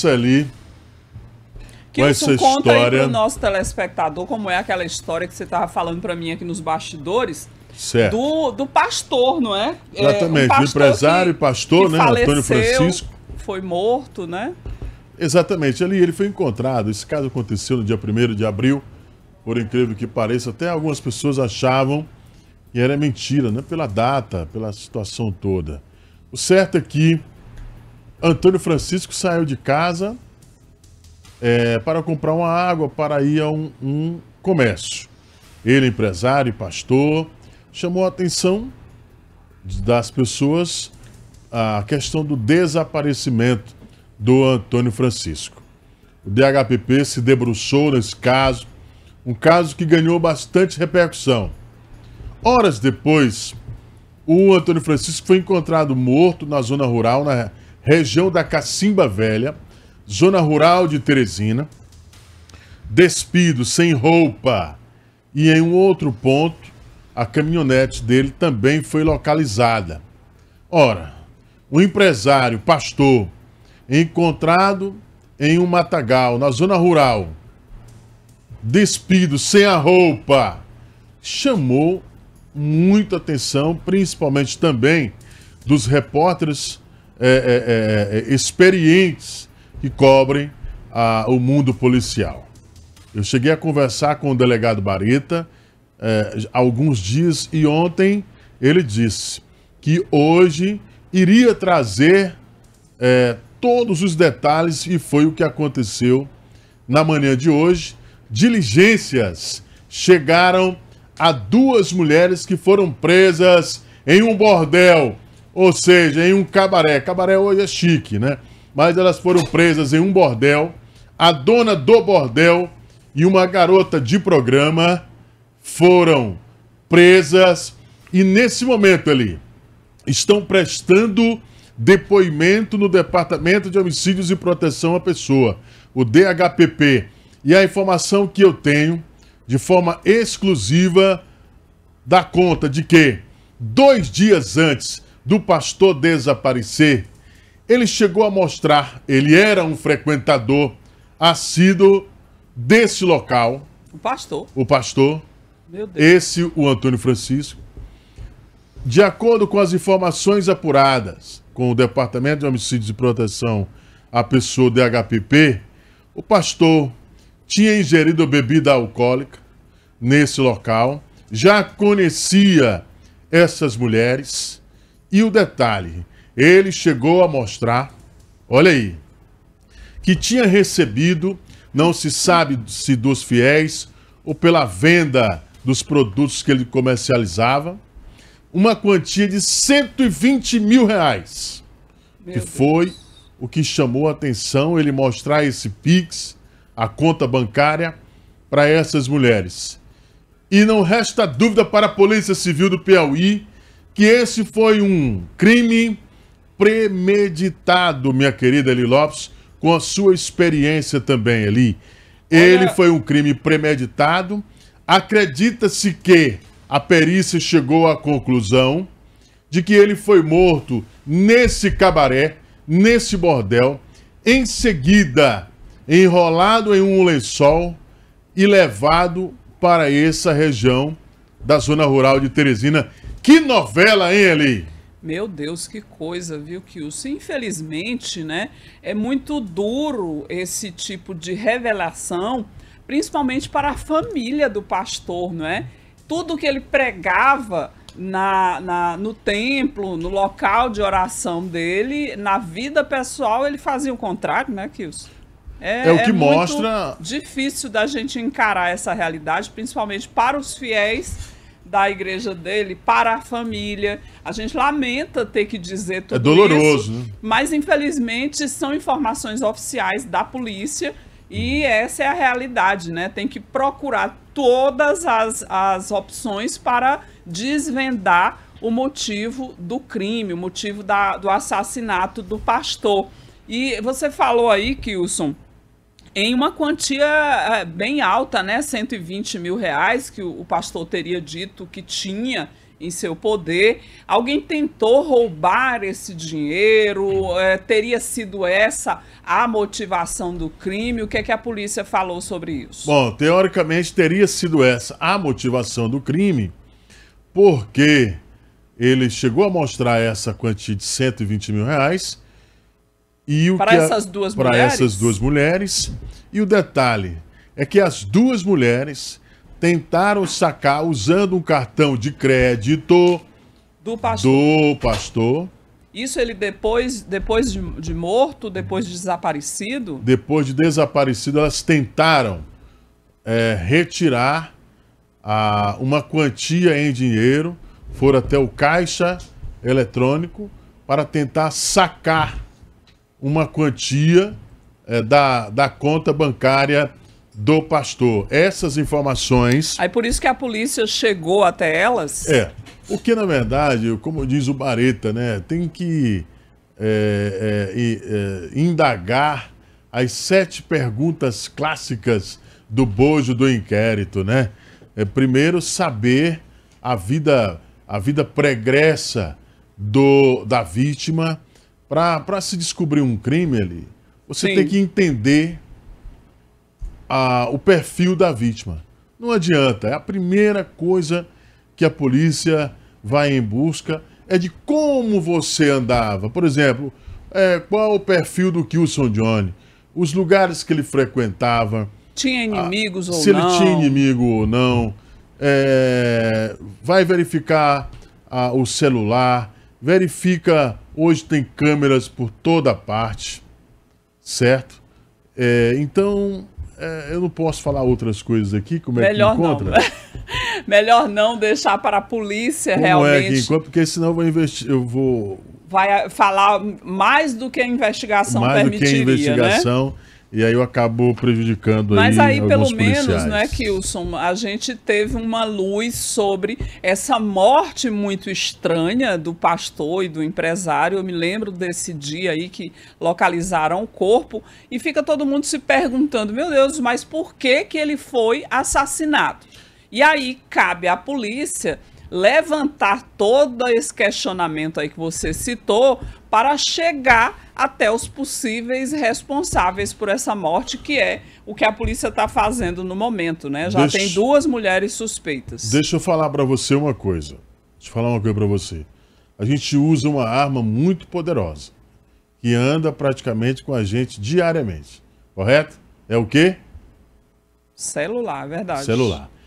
começa ali que Mas isso conta história... aí pro nosso telespectador como é aquela história que você estava falando para mim aqui nos bastidores. Certo. Do, do pastor, não é? é Exatamente, é, um pastor do empresário e pastor, que né? Faleceu, Antônio Francisco. Foi morto, né? Exatamente, ali ele foi encontrado. Esse caso aconteceu no dia 1 de abril, por incrível que pareça. Até algumas pessoas achavam que era mentira, né? Pela data, pela situação toda. O certo é que Antônio Francisco saiu de casa é, para comprar uma água para ir a um, um comércio. Ele, empresário e pastor, chamou a atenção das pessoas a questão do desaparecimento do Antônio Francisco. O DHPP se debruçou nesse caso, um caso que ganhou bastante repercussão. Horas depois, o Antônio Francisco foi encontrado morto na zona rural, na região da Cacimba Velha, zona rural de Teresina, despido, sem roupa. E em um outro ponto, a caminhonete dele também foi localizada. Ora, o empresário, pastor, encontrado em um matagal, na zona rural, despido, sem a roupa, chamou muita atenção, principalmente também dos repórteres é é, é, é, experientes que cobrem a, o mundo policial. Eu cheguei a conversar com o delegado Bareta é, alguns dias e ontem ele disse que hoje iria trazer todos os detalhes e foi o que aconteceu na manhã de hoje. Diligências chegaram a duas mulheres que foram presas em um bordel ou seja, em um cabaré. Cabaré hoje é chique, né? Mas elas foram presas em um bordel. A dona do bordel e uma garota de programa foram presas e nesse momento ali estão prestando depoimento no Departamento de Homicídios e Proteção à Pessoa, o DHPP. E a informação que eu tenho de forma exclusiva dá conta de que dois dias antes do pastor desaparecer, ele chegou a mostrar, ele era um frequentador assíduo desse local. O pastor. O pastor. Meu Deus. Esse, o Antônio Francisco. De acordo com as informações apuradas com o Departamento de Homicídios e Proteção à Pessoa DHPP, o pastor tinha ingerido bebida alcoólica nesse local, já conhecia essas mulheres e o detalhe, ele chegou a mostrar, olha aí, que tinha recebido, não se sabe se dos fiéis ou pela venda dos produtos que ele comercializava, uma quantia de 120 mil reais. Meu que Deus. foi o que chamou a atenção ele mostrar esse Pix, a conta bancária, para essas mulheres. E não resta dúvida para a Polícia Civil do Piauí que esse foi um crime premeditado, minha querida Eli Lopes, com a sua experiência também, ali. Ele Olha... foi um crime premeditado. Acredita-se que a perícia chegou à conclusão de que ele foi morto nesse cabaré, nesse bordel, em seguida enrolado em um lençol e levado para essa região da zona rural de Teresina que novela, hein, Eli? Meu Deus, que coisa, viu, Kilson? Infelizmente, né, é muito duro esse tipo de revelação, principalmente para a família do pastor, não é? Tudo que ele pregava na, na, no templo, no local de oração dele, na vida pessoal, ele fazia o contrário, né, Kilson? É, é o que é mostra. Difícil da gente encarar essa realidade, principalmente para os fiéis da igreja dele para a família. A gente lamenta ter que dizer tudo isso. É doloroso. Isso, né? Mas, infelizmente, são informações oficiais da polícia e essa é a realidade, né? Tem que procurar todas as, as opções para desvendar o motivo do crime, o motivo da, do assassinato do pastor. E você falou aí, Kilson, em uma quantia é, bem alta, né? 120 mil reais, que o pastor teria dito que tinha em seu poder. Alguém tentou roubar esse dinheiro? É, teria sido essa a motivação do crime? O que é que a polícia falou sobre isso? Bom, teoricamente teria sido essa a motivação do crime, porque ele chegou a mostrar essa quantia de 120 mil reais e o para a, essas duas para mulheres? essas duas mulheres. E o detalhe é que as duas mulheres tentaram sacar usando um cartão de crédito do pastor. Do pastor. Isso ele depois, depois de, de morto, depois de desaparecido? Depois de desaparecido, elas tentaram é, retirar a, uma quantia em dinheiro, foram até o caixa eletrônico para tentar sacar uma quantia é, da, da conta bancária do pastor. Essas informações. Aí por isso que a polícia chegou até elas? É. O que, na verdade, como diz o Bareta, né, tem que é, é, é indagar as sete perguntas clássicas do bojo do inquérito, né? É, primeiro, saber a vida, a vida pregressa do, da vítima para se descobrir um crime ali, você Sim. tem que entender a, o perfil da vítima. Não adianta. É a primeira coisa que a polícia vai em busca é de como você andava. Por exemplo, é, qual o perfil do Kilson Johnny, os lugares que ele frequentava. Tinha ah, inimigos a, ou se não. Se ele tinha inimigo ou não. É, vai verificar a, ah, o celular, verifica Hoje tem câmeras por toda parte, certo? É, então, é, eu não posso falar outras coisas aqui, como é Melhor que encontra? Não. Melhor não deixar para a polícia como realmente. É que encontra, porque senão eu vou investir, eu vou vai falar mais do que a investigação mais permitiria, do que a né? investigação. Né? E aí eu acabo prejudicando Mas aí, aí pelo menos, né, policiais. né, Kilson, a gente teve uma luz sobre essa morte muito estranha do pastor e do empresário. Eu me lembro desse dia aí que localizaram o corpo e fica todo mundo se perguntando, meu Deus, mas por que que ele foi assassinado? E aí cabe à polícia levantar todo esse questionamento aí que você citou para chegar até os possíveis responsáveis por essa morte, que é o que a polícia está fazendo no momento, né? Já Deixa... tem duas mulheres suspeitas. Deixa eu falar para você uma coisa. Deixa eu falar uma coisa para você. A gente usa uma arma muito poderosa que anda praticamente com a gente diariamente. Correto? É o quê? Celular, é verdade. Celular.